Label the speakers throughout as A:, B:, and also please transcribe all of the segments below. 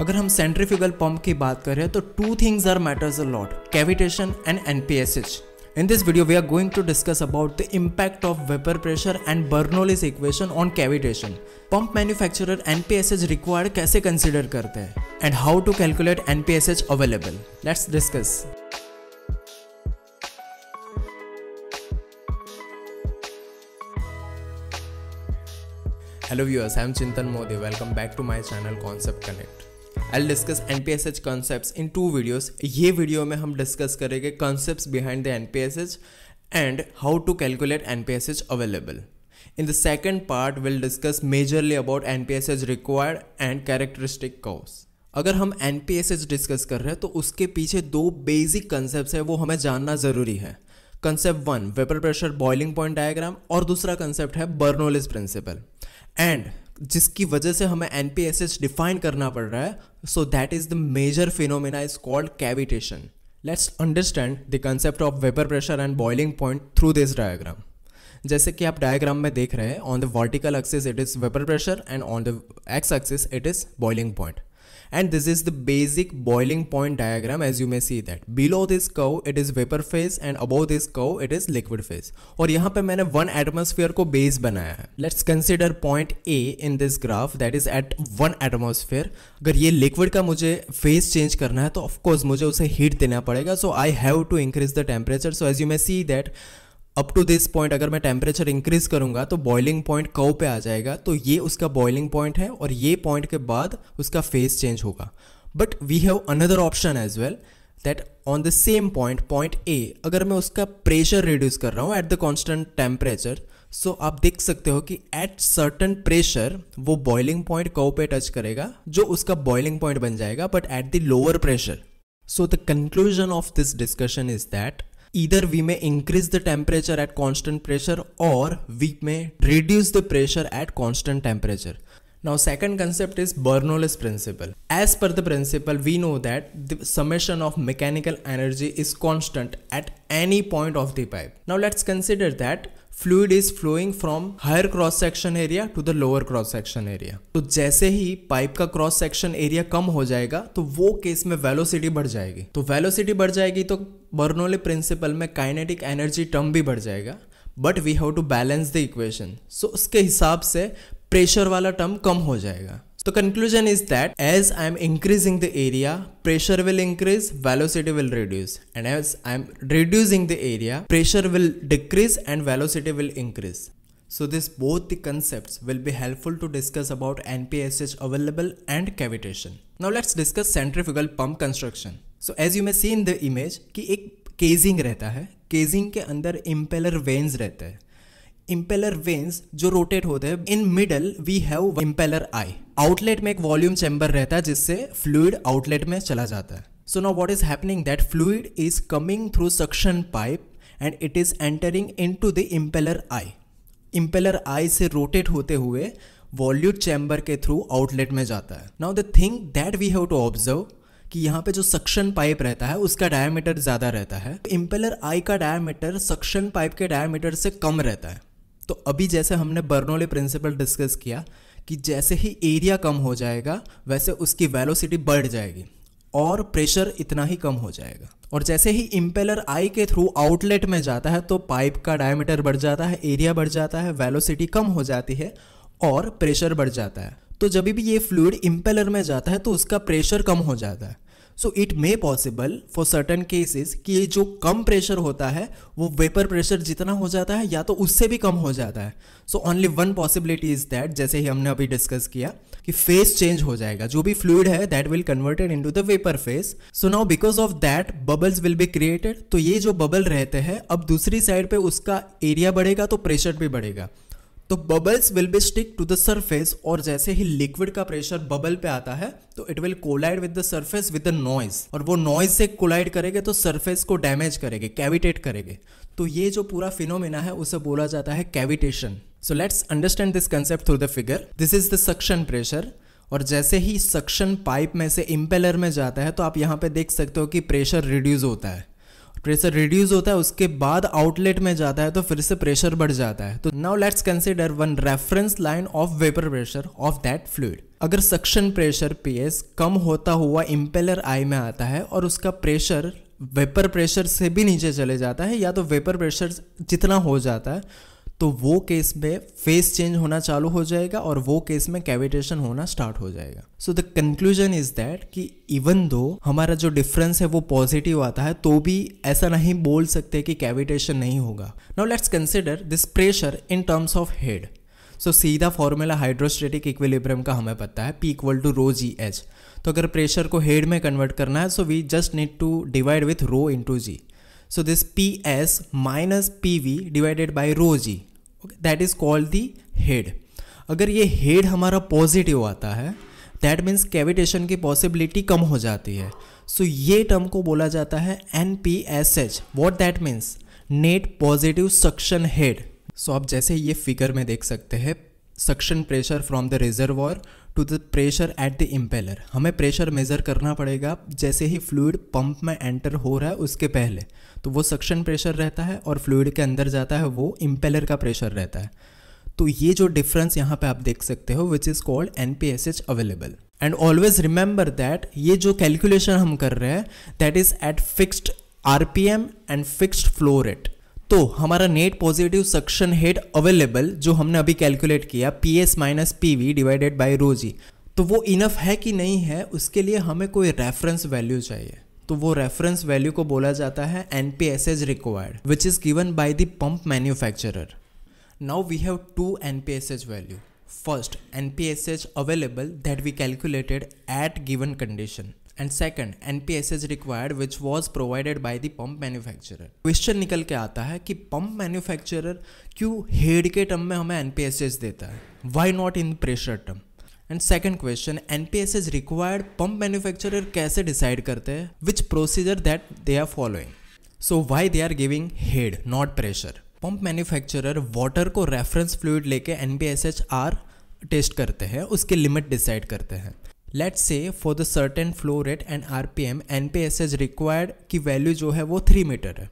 A: अगर हम centrifugal pump की बात करें तो two things are matters a lot cavitation and NPSH in this video we are going to discuss about the impact of vapour pressure and Bernoulli's equation on cavitation pump manufacturer NPSH required कैसे consider करते हैं and how to calculate NPSH available let's discuss hello viewers I am Chintan Modi welcome back to my channel Concept Connect I discuss N P S H concept in two videos ये video में हम discuss करेंगे concept behind the N P S H and how to calculate N P S H available in the second part will discuss majorly about N P S H required and characteristic cause अगर हम N P S H discuss कर रहे हैं तो उसके पीछे दो basic concept है वो हमें जानना जरूरी है concept one vapour pressure boiling point diagram और दूसरा कंसेप्ट है बर्नोलिस प्रिंसिपल एंड जिसकी वजह से हमें एन डिफाइन करना पड़ रहा है so that is the major phenomena is called cavitation let's understand the concept of vapour pressure and boiling point through this diagram जैसे कि आप डायग्राम में देख रहे हैं on the vertical axis it is vapour pressure and on the X axis it is boiling point and this is the basic boiling point diagram as you may see that below this curve it is vapor phase and above this curve it is liquid phase और यहाँ पे मैंने one atmosphere को base बनाया है let's consider point A in this graph that is at one atmosphere अगर ये liquid का मुझे फेज चेंज करना है तो ऑफकोर्स मुझे उसे हीट देना पड़ेगा so I have to increase the temperature so as you may see that up to this point अगर मैं टेम्परेचर इंक्रीज करूंगा तो बॉइलिंग पॉइंट कव पे आ जाएगा तो ये उसका बॉइलिंग पॉइंट है और ये पॉइंट के बाद उसका फेस चेंज होगा but we have another option as well that on the same point point A अगर मैं उसका प्रेशर रिड्यूस कर रहा हूँ at the constant temperature so आप देख सकते हो कि एट सर्टन प्रेशर वो बॉइलिंग पॉइंट कव पे टच करेगा जो उसका बॉइलिंग पॉइंट बन जाएगा but at the lower pressure so the conclusion of this discussion is that either we may increase the temperature at constant pressure or we may reduce the pressure at constant temperature. Now second concept is Bernoulli's principle. As per the principle we know that the summation of mechanical energy is constant at any point of the pipe. Now let's consider that fluid is flowing from higher cross section area to the lower cross section area तो जैसे ही pipe का cross section area कम हो जाएगा तो वो case में वेलोसिटी बढ़ जाएगी तो वेलोसिटी बढ़ जाएगी तो बर्नोले प्रिंसिपल में काइनेटिक एनर्जी टर्म भी बढ़ जाएगा but we have to balance the equation so उसके हिसाब से प्रेशर वाला टर्म कम हो जाएगा The conclusion is that as I'm increasing the area, pressure will increase, velocity will reduce. And as I'm reducing the area, pressure will decrease and velocity will increase. So this both the concepts will be helpful to discuss about NPSH available and cavitation. Now let's discuss centrifugal pump construction. So as you may see in the image कि एक casing रहता है casing के अंदर impeller vanes रहते हैं impeller veins जो rotate होते हैं in middle we have impeller eye outlet में एक वॉल्यूम चैम्बर रहता है जिससे फ्लूड आउटलेट में चला जाता है so no what is happening that fluid is coming through suction pipe and it is entering into the impeller eye impeller eye से रोटेट होते हुए वॉल्यूट चैम्बर के थ्रू आउटलेट में जाता है now the thing that we have to observe कि यहाँ पे जो सक्शन पाइप रहता है उसका डायमीटर ज़्यादा रहता है इम्पेलर आई का डायमीटर सक्शन पाइप के डायमीटर से कम रहता है तो अभी जैसे हमने बर्नोली प्रिंसिपल डिस्कस किया कि जैसे ही एरिया कम हो जाएगा वैसे उसकी वेलोसिटी बढ़ जाएगी और प्रेशर इतना ही कम हो जाएगा और जैसे ही इम्पेलर आई के थ्रू आउटलेट में जाता है तो पाइप का डायमीटर बढ़ जाता है एरिया बढ़ जाता है वेलोसिटी कम हो जाती है और प्रेशर बढ़ जाता है तो जब भी ये फ्लूड इम्पेलर में जाता है तो उसका प्रेशर कम हो जाता है so it may possible for certain cases कि ये जो कम प्रेशर होता है वो वेपर प्रेशर जितना हो जाता है या तो उससे भी कम हो जाता है so only one possibility is that जैसे ही हमने अभी डिस्कस किया कि फेस चेंज हो जाएगा जो भी फ्लूड है that will converted into the vapour phase so now because of that bubbles will be created तो ये जो बबल रहते हैं अब दूसरी साइड पे उसका एरिया बढ़ेगा तो प्रेशर भी बढ़ेगा तो bubbles will be stick to the surface और जैसे ही लिक्विड का प्रेशर बबल पे आता है तो it will collide with the surface with the noise और वो नॉइज से कोलाइड करेंगे तो सर्फेस को डैमेज करेंगे कैविटेट करेंगे तो ये जो पूरा फिनोमिना है उसे बोला जाता है cavitation so let's understand this concept through the figure this is the suction pressure और जैसे ही सक्शन पाइप में से इम्पेलर में जाता है तो आप यहाँ पे देख सकते हो कि प्रेशर रिड्यूस होता है प्रेशर रिड्यूस होता है उसके बाद आउटलेट में जाता है तो फिर से प्रेशर बढ़ जाता है तो now let's consider one reference line of vapour pressure of that fluid अगर सक्शन प्रेशर पीएस कम होता हुआ इम्पेलर आई में आता है और उसका प्रेशर वेपर प्रेशर से भी नीचे चले जाता है या तो वेपर प्रेशर जितना हो जाता है तो वो केस में फेस चेंज होना चालू हो जाएगा और वो केस में कैविटेशन होना स्टार्ट हो जाएगा so the conclusion is that कि इवन दो हमारा जो डिफरेंस है वो पॉजिटिव आता है तो भी ऐसा नहीं बोल सकते कि कैविटेशन नहीं होगा now let's consider this pressure in terms of head so सीधा फॉर्मूला हाइड्रोस्टेटिक इक्विलिब्रियम का हमें पता है P equal to rho G H तो अगर प्रेशर को हेड में कन्वर्ट करना है so we just need to divide with rho into G so this P S minus P V divided by rho G that is called the head अगर ये head हमारा positive आता है that means cavitation की possibility कम हो जाती है सो so, ये टर्म को बोला जाता है N P S H what that means net positive suction head so आप जैसे ये फिगर में देख सकते हैं suction pressure from the reservoir to the pressure at the impeller हमें प्रेशर मेज़र करना पड़ेगा जैसे ही फ्लूड पंप में एंटर हो रहा है उसके पहले तो वो सक्शन प्रेशर रहता है और फ्लूड के अंदर जाता है वो इम्पेलर का प्रेशर रहता है तो ये जो डिफरेंस यहाँ पे आप देख सकते हो which is called N P S H available and always remember that ये जो कैलकुलेशन हम कर रहे हैं that is at fixed R P M and fixed flow rate तो हमारा net positive suction head available जो हमने अभी कैलकुलेट किया P S minus P V divided by rho G तो वो इनफ है कि नहीं है उसके लिए हमें कोई रेफरेंस वैल्यू चाहिए तो वो रेफरेंस वैल्यू को बोला जाता है N P S as required which is given by the pump manufacturer now we have two N P S H value S H available that we calculated at given condition and second NPS is required which was provided by the pump manufacturer question निकल के आता है कि pump manufacturer क्यों head के term में हमें NPSS देता है why not in pressure term and second question NPSS required pump manufacturer कैसे डिसाइड करते हैं which procedure that they are following so why they are giving head not pressure pump manufacturer water को reference fluid लेके an test करते हैं उसके limit decide करते हैं let's say for the certain flow rate and R P M N P S as required की value जो है वो थ्री मीटर है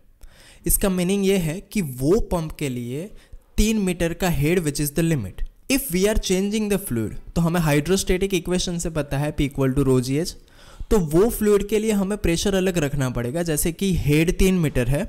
A: इसका मीनिंग ये है कि वो पंप के लिए तीन मीटर का head which is the limit if we are changing the fluid तो हमें हाइड्रोस्टेटिक इक्वेशन से पता है पी इक्वल टू रोजी तो वो फ्लूड के लिए हमें प्रेशर अलग रखना पड़ेगा जैसे कि हेड तीन मीटर है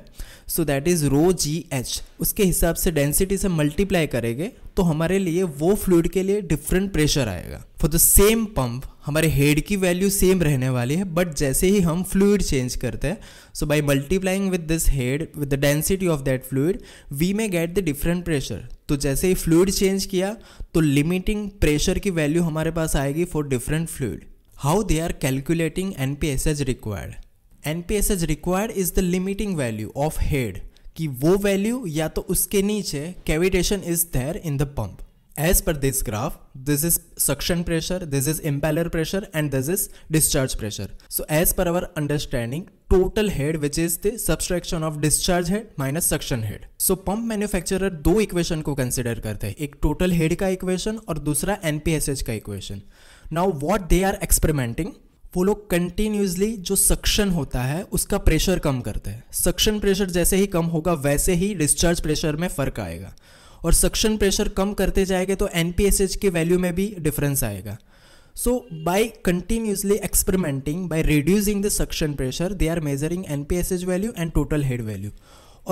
A: so that is rho G H उसके हिसाब से डेंसिटी से मल्टीप्लाई करेंगे तो हमारे लिए वो फ्लूड के लिए डिफरेंट प्रेशर आएगा फॉर द सेम पंप हमारे हेड की वैल्यू सेम रहने वाली है बट जैसे ही हम फ्लूड चेंज करते हैं so by multiplying with this head with the density of that fluid we may get the different pressure तो जैसे ही फ्लूड चेंज किया तो लिमिटिंग प्रेशर की वैल्यू हमारे पास आएगी for different fluid how they are calculating NPSH required. NPSH required is the limiting value of head कि वो वैल्यू या तो उसके नीचे cavitation is there in the pump as per this graph this is suction pressure this is impeller pressure and this is discharge pressure so as per our understanding total head which is the subtraction of discharge head minus suction head so pump manufacturer दो equation को consider करते हैं एक total head का equation और दूसरा NPSH का equation now what they are experimenting वो लोग कंटिन्यूसली जो सक्शन होता है उसका प्रेशर कम करते हैं सक्शन प्रेशर जैसे ही कम होगा वैसे ही डिस्चार्ज प्रेशर में फ़र्क आएगा और सक्शन प्रेशर कम करते जाएंगे तो एन पी एस एच की वैल्यू में भी डिफरेंस आएगा so by continuously experimenting by reducing the suction pressure they are measuring N value and total head value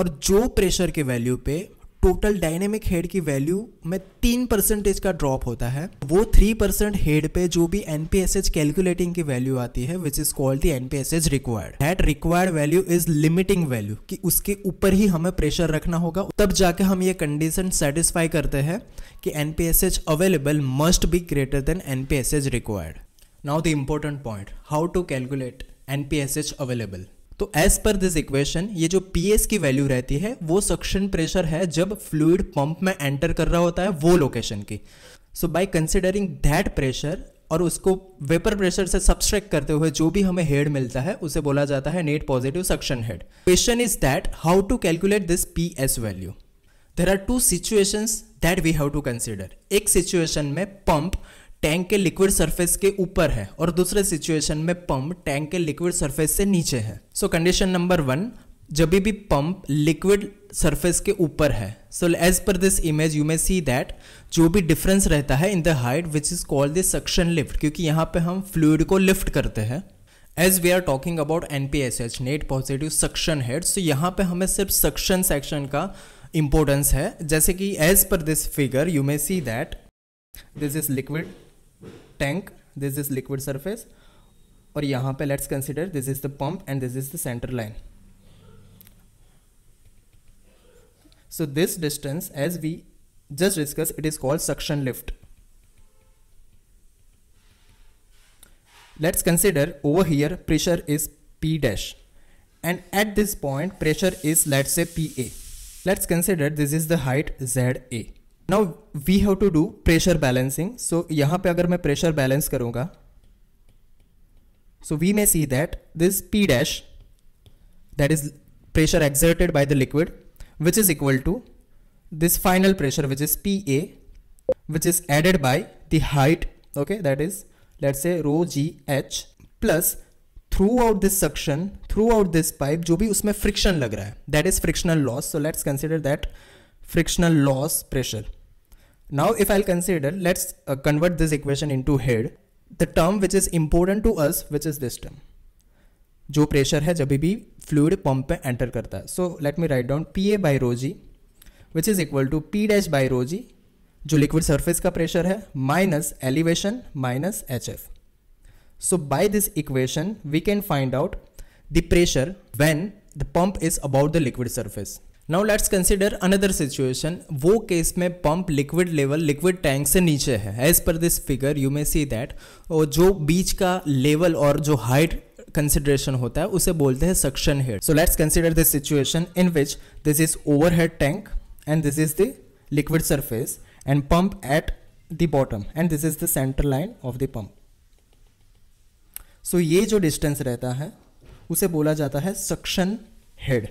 A: और जो प्रेशर के वैल्यू पे टोटल डायनेमिक हेड की वैल्यू में तीन परसेंटेज का ड्रॉप होता है वो थ्री परसेंट हेड पे जो भी एनपीएसएच कैलकुलेटिंग की वैल्यू आती है which is called the required that required value is limiting value कि उसके ऊपर ही हमें प्रेशर रखना होगा तब जाके हम ये कंडीशन सेटिस्फाई करते हैं कि N available must be greater than N required now the important point how to calculate N available तो एज पर दिस इक्वेशन ये जो एस की वैल्यू रहती है वो सक्शन प्रेशर है जब फ्लूड पंप में एंटर कर रहा होता है वो लोकेशन की so by considering that pressure और उसको वेपर प्रेशर से सब्सट्रैक्ट करते हुए जो भी हमें हेड मिलता है उसे बोला जाता है net positive suction head question is that how to calculate this P S value there are two situation that we have to consider एक सिचुएशन में पंप टैंक के लिक्विड सरफेस के ऊपर है और दूसरे सिचुएशन में पंप टैंक के लिक्विड सरफेस से नीचे है सो कंडीशन नंबर वन जब भी पंप लिक्विड सरफेस के ऊपर है so as per this image you may see that जो भी डिफरेंस रहता है in the height which is called the suction lift क्योंकि यहाँ पे हम फ्लूड को लिफ्ट करते हैं as we are talking about N P S H net positive suction head सो यहाँ पे हमें सिर्फ सक्शन सेक्शन का इंपॉर्टेंस है जैसे कि as per this figure you may see that this is liquid tank this is liquid surface और यहाँ पे let's consider this is the pump and this is the center line so this distance as we just discussed it is called suction lift let's consider over here pressure is P dash and at this point pressure is let's say PA let's consider this is the height ZA now we have to do pressure balancing so यहां पे अगर मैं pressure balance करूंगा so we may see that this P dash that is pressure exerted by the liquid which is equal to this final pressure which is P A which is added by the height okay that is let's say rho G H plus throughout this suction throughout this pipe जो भी उसमें friction लग रहा है that is frictional loss so let's consider that frictional loss pressure Now, if I'll consider, let's uh, convert this equation into head, the term which is important to us, which is this term. Jo pressure hai jabhi bhi fluid pump pe enter karta hai. So, let me write down Pa by rho g, which is equal to P dash by rho g, jo liquid surface ka pressure hai, minus elevation minus HF. So, by this equation, we can find out the pressure when the pump is above the liquid surface. Now let's consider another situation वो case में pump liquid level liquid tank से नीचे है as per this figure you may see that और जो बीच का level और जो हाइट कंसिडरेशन होता है उसे बोलते हैं suction head so let's consider this situation in which this is overhead tank and this is the liquid surface and pump at the bottom and this is the centre line of the pump so ये जो distance रहता है उसे बोला जाता है suction head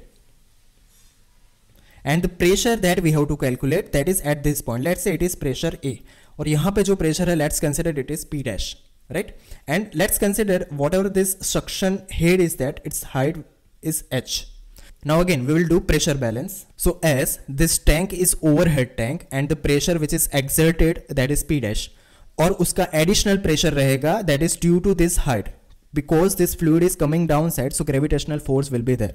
A: and the pressure that we have to calculate that is at this point let's say it is pressure a or yahan pe pressure let's consider it is p dash right and let's consider whatever this suction head is that its height is h now again we will do pressure balance so as this tank is overhead tank and the pressure which is exerted that is p dash or uska additional pressure rahega that is due to this height because this fluid is coming downside so gravitational force will be there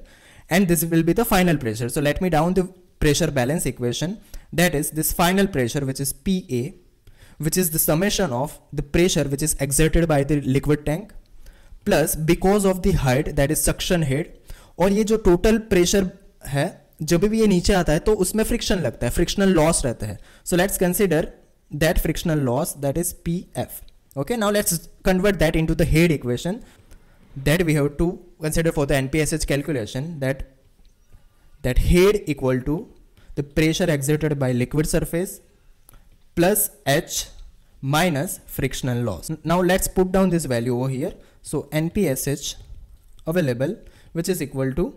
A: and this will be the final pressure. So let me down the pressure balance equation that is this final pressure which is PA which is the summation of the pressure which is exerted by the liquid tank plus because of the height that is suction head और ये जो total pressure है जब भी ये नीचे आता है तो उसमें friction लगता है frictional loss रहता है so let's consider that frictional loss that is PF okay now let's convert that into the head equation that we have to consider for the NPSH calculation that that head equal to the pressure exerted by liquid surface plus H minus frictional loss. Now let's put down this value over here. So NPSH available which is equal to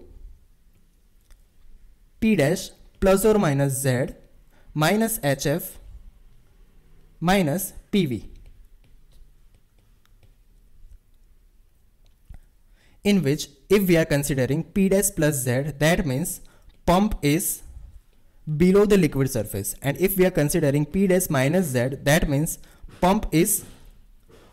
A: P dash plus or minus Z minus HF minus PV. in which if we are considering P dash plus Z, that means pump is below the liquid surface. And if we are considering P dash minus Z, that means pump is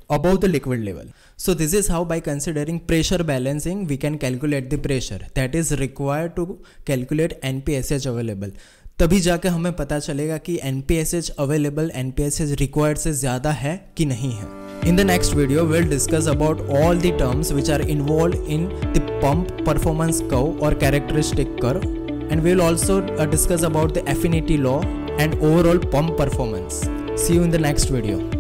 A: above the liquid level. So this is how by considering pressure balancing we can calculate the pressure that is required to calculate NPSH available. तभी जाके हमें पता चलेगा कि N available N required से ज़्यादा है कि नहीं है In the next video, we'll discuss about all the terms which are involved in the pump performance curve or characteristic curve and we'll also uh, discuss about the affinity law and overall pump performance. See you in the next video.